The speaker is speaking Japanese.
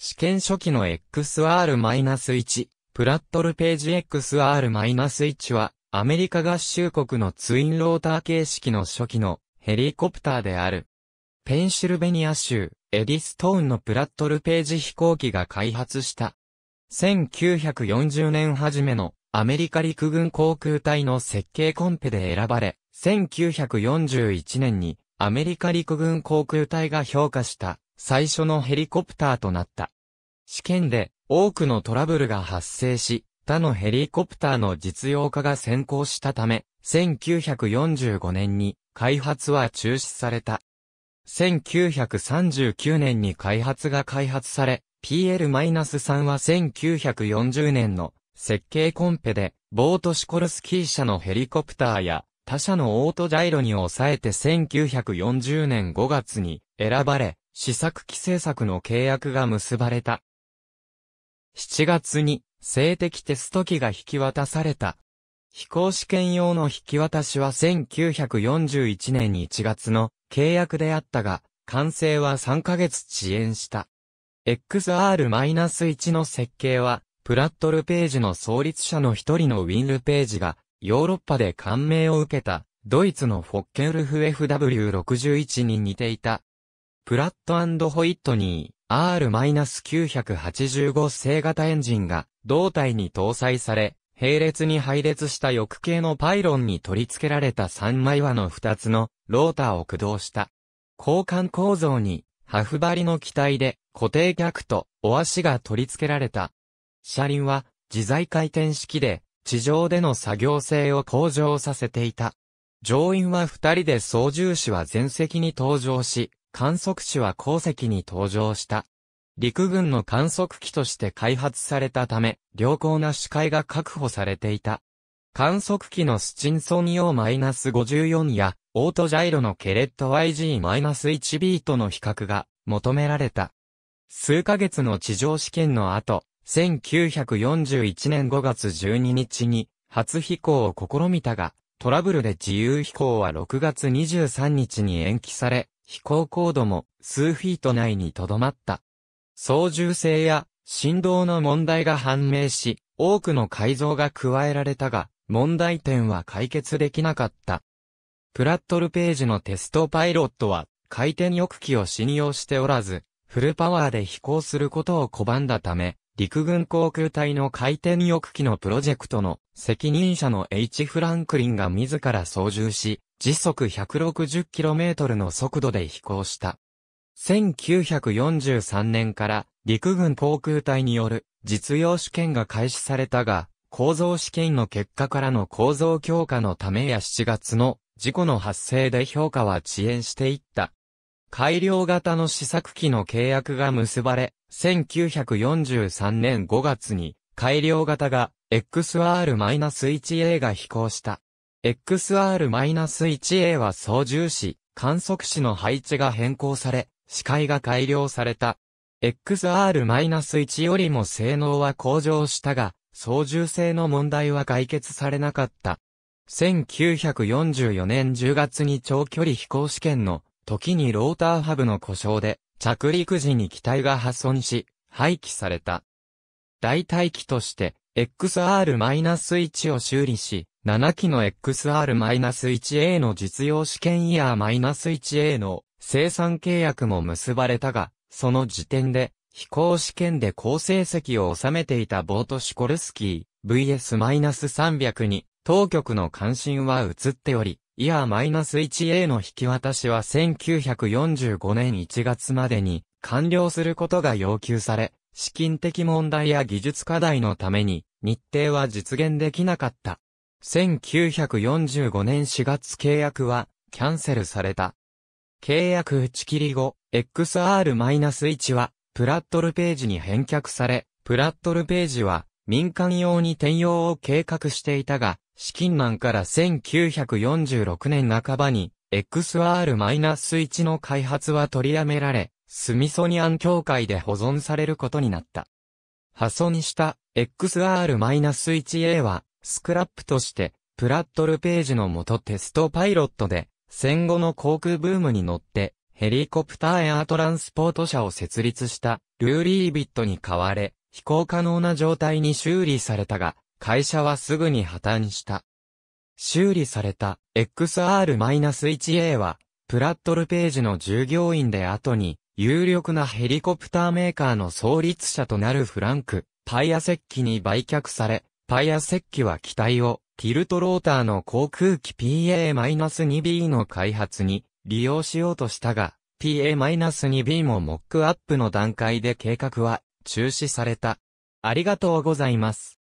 試験初期の XR-1、プラットルページ XR-1 は、アメリカ合衆国のツインローター形式の初期のヘリコプターである。ペンシルベニア州、エディストーンのプラットルページ飛行機が開発した。1940年初めのアメリカ陸軍航空隊の設計コンペで選ばれ、1941年にアメリカ陸軍航空隊が評価した最初のヘリコプターとなった。試験で多くのトラブルが発生し、他のヘリコプターの実用化が先行したため、1945年に開発は中止された。1939年に開発が開発され、PL-3 は1940年の設計コンペで、ボートシコルスキー社のヘリコプターや他社のオートジャイロに抑えて1940年5月に選ばれ、試作機制作の契約が結ばれた。7月に性的テスト機が引き渡された。飛行試験用の引き渡しは1941年1月の契約であったが、完成は3ヶ月遅延した。XR-1 の設計は、プラットルページの創立者の一人のウィンルページが、ヨーロッパで感銘を受けた、ドイツのフォッケルフ FW61 に似ていた、プラットホイットニー R-985 正型エンジンが胴体に搭載され、並列に配列した翼系のパイロンに取り付けられた3枚輪の2つのローターを駆動した。交換構造にハフ張りの機体で固定脚とお足が取り付けられた。車輪は自在回転式で地上での作業性を向上させていた。乗員は二人で操縦士は全席に登場し、観測士は鉱石に登場した。陸軍の観測機として開発されたため、良好な視界が確保されていた。観測機のスチンソニオ－用 -54 や、オートジャイロのケレット YG-1B との比較が求められた。数ヶ月の地上試験の後、1941年5月12日に初飛行を試みたが、トラブルで自由飛行は6月23日に延期され、飛行高度も数フィート内にとどまった。操縦性や振動の問題が判明し、多くの改造が加えられたが、問題点は解決できなかった。プラットルページのテストパイロットは、回転翼機を信用しておらず、フルパワーで飛行することを拒んだため、陸軍航空隊の回転翼機のプロジェクトの責任者の H. フランクリンが自ら操縦し、時速 160km の速度で飛行した。1943年から陸軍航空隊による実用試験が開始されたが、構造試験の結果からの構造強化のためや7月の事故の発生で評価は遅延していった。改良型の試作機の契約が結ばれ、1943年5月に改良型が XR-1A が飛行した。XR-1A は操縦士、観測士の配置が変更され、視界が改良された。XR-1 よりも性能は向上したが、操縦性の問題は解決されなかった。1944年10月に長距離飛行試験の時にローターハブの故障で着陸時に機体が破損し、廃棄された。代替機として XR-1 を修理し、7機の XR-1A の実用試験イヤー -1A の生産契約も結ばれたが、その時点で飛行試験で好成績を収めていたボートシコルスキー VS-300 に当局の関心は移っており、イヤー -1A の引き渡しは1945年1月までに完了することが要求され、資金的問題や技術課題のために、日程は実現できなかった。1945年4月契約は、キャンセルされた。契約打ち切り後、XR-1 は、プラットルページに返却され、プラットルページは、民間用に転用を計画していたが、資金難から1946年半ばに、XR-1 の開発は取りやめられ、スミソニアン協会で保存されることになった。破損した XR-1A は、スクラップとして、プラットルページの元テストパイロットで、戦後の航空ブームに乗って、ヘリコプターエアトランスポート社を設立した、ルーリービットに代われ、飛行可能な状態に修理されたが、会社はすぐに破綻した。修理された XR-1A は、プラットルページの従業員で後に、有力なヘリコプターメーカーの創立者となるフランク、パイア石器に売却され、パイア石器は機体をティルトローターの航空機 PA-2B の開発に利用しようとしたが、PA-2B もモックアップの段階で計画は中止された。ありがとうございます。